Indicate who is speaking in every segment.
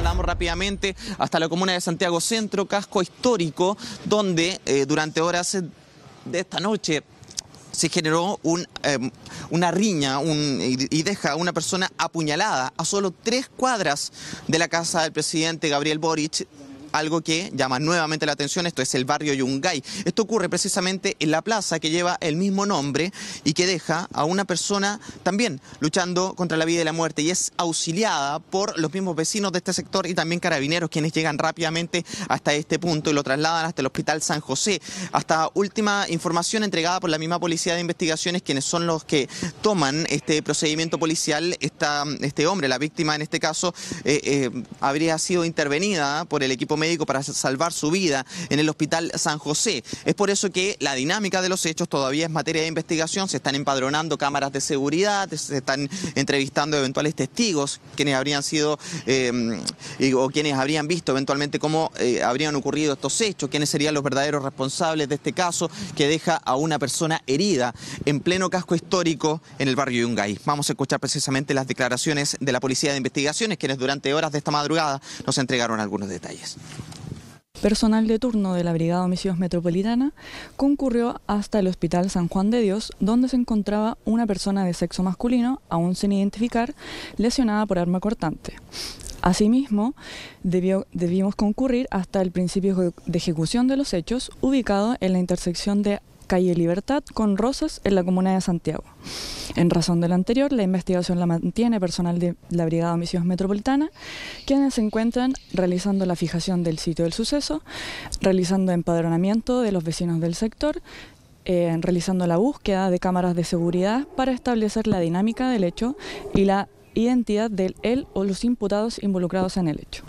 Speaker 1: trasladamos rápidamente hasta la comuna de Santiago Centro, casco histórico, donde eh, durante horas de esta noche se generó eh, una riña y, deja a una persona apuñalada a solo tres cuadras de la casa del presidente Gabriel Boric algo que llama nuevamente la atención, esto es el barrio Yungay. Esto ocurre precisamente en la plaza que lleva el mismo nombre y que deja a una persona también luchando contra la vida y la muerte y es auxiliada por los mismos vecinos de este sector y también carabineros quienes llegan rápidamente hasta este punto y lo trasladan hasta el Hospital San José. Hasta última información entregada por la misma Policía de Investigaciones, quienes son los que toman este procedimiento policial, esta, este hombre, la víctima en este caso, eh, eh, habría sido intervenida por el equipo médico para salvar su vida en el Hospital San José. Es por eso que la dinámica de los hechos todavía es materia de investigación, se están empadronando cámaras de seguridad, se están entrevistando eventuales testigos, quienes habrían sido em, o quienes habrían visto eventualmente cómo eh, habrían ocurrido estos hechos, quiénes serían los verdaderos responsables de este caso que deja a una persona herida en pleno casco histórico en el barrio Yungay. Vamos a escuchar precisamente las declaraciones de la Policía de Investigaciones, quienes durante horas de esta madrugada nos entregaron algunos detalles.
Speaker 2: Personal de turno de la Brigada de Homicidios Metropolitana concurrió hasta el Hospital San Juan de Dios, donde se encontraba una persona de sexo masculino, aún sin identificar, lesionada por arma cortante. Asimismo, debimos concurrir hasta el principio de ejecución de los hechos, ubicado en la intersección de calle Libertad con Rosas en la comuna de Santiago. En razón de lo anterior, la investigación la mantiene personal de la Brigada de Metropolitana, quienes se encuentran realizando la fijación del sitio del suceso, realizando empadronamiento de los vecinos del sector, eh, realizando la búsqueda de cámaras de seguridad para establecer la dinámica del hecho y la identidad del él o los imputados involucrados en el hecho.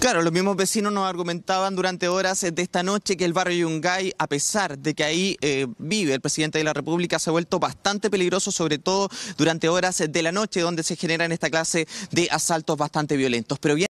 Speaker 1: Claro, los mismos vecinos nos argumentaban durante horas de esta noche que el barrio Yungay, a pesar de que ahí eh, vive el presidente de la República, se ha vuelto bastante peligroso, sobre todo durante horas de la noche, donde se generan esta clase de asaltos bastante violentos. Pero